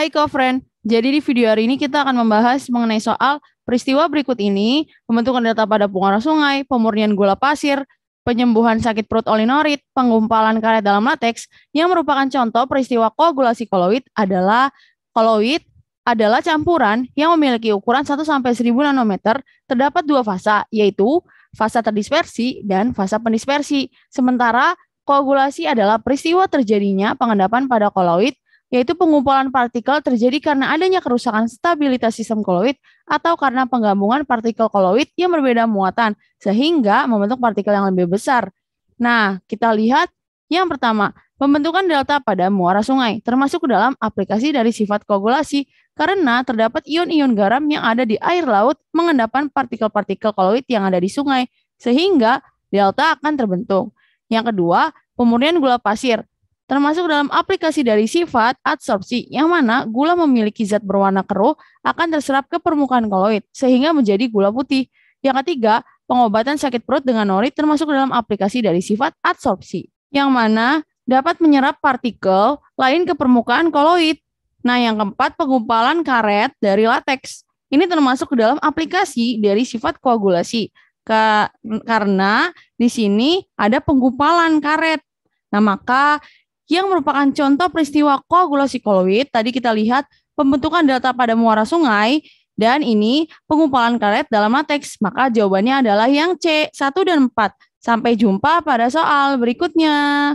Hai co-friend, jadi di video hari ini kita akan membahas mengenai soal peristiwa berikut ini, pembentukan data pada pengarah sungai, pemurnian gula pasir, penyembuhan sakit perut olinorit, penggumpalan karet dalam lateks, yang merupakan contoh peristiwa koagulasi koloid adalah koloid adalah campuran yang memiliki ukuran 1 sampai 1000 nanometer, terdapat dua fase yaitu fase terdispersi dan fase pendispersi. Sementara koagulasi adalah peristiwa terjadinya pengendapan pada koloid yaitu pengumpulan partikel terjadi karena adanya kerusakan stabilitas sistem koloid atau karena penggabungan partikel koloid yang berbeda muatan, sehingga membentuk partikel yang lebih besar. Nah, kita lihat yang pertama, pembentukan delta pada muara sungai, termasuk dalam aplikasi dari sifat koagulasi, karena terdapat ion-ion garam yang ada di air laut mengendapkan partikel-partikel koloid yang ada di sungai, sehingga delta akan terbentuk. Yang kedua, pemurnian gula pasir termasuk dalam aplikasi dari sifat adsorpsi, yang mana gula memiliki zat berwarna keruh akan terserap ke permukaan koloid, sehingga menjadi gula putih. Yang ketiga, pengobatan sakit perut dengan nori termasuk dalam aplikasi dari sifat adsorpsi, yang mana dapat menyerap partikel lain ke permukaan koloid. Nah, yang keempat, pengumpalan karet dari lateks. Ini termasuk ke dalam aplikasi dari sifat koagulasi, ke, karena di sini ada penggumpalan karet. Nah, maka yang merupakan contoh peristiwa koloid Tadi kita lihat pembentukan data pada muara sungai dan ini pengumpalan karet dalam lateks. Maka jawabannya adalah yang C, 1 dan 4. Sampai jumpa pada soal berikutnya.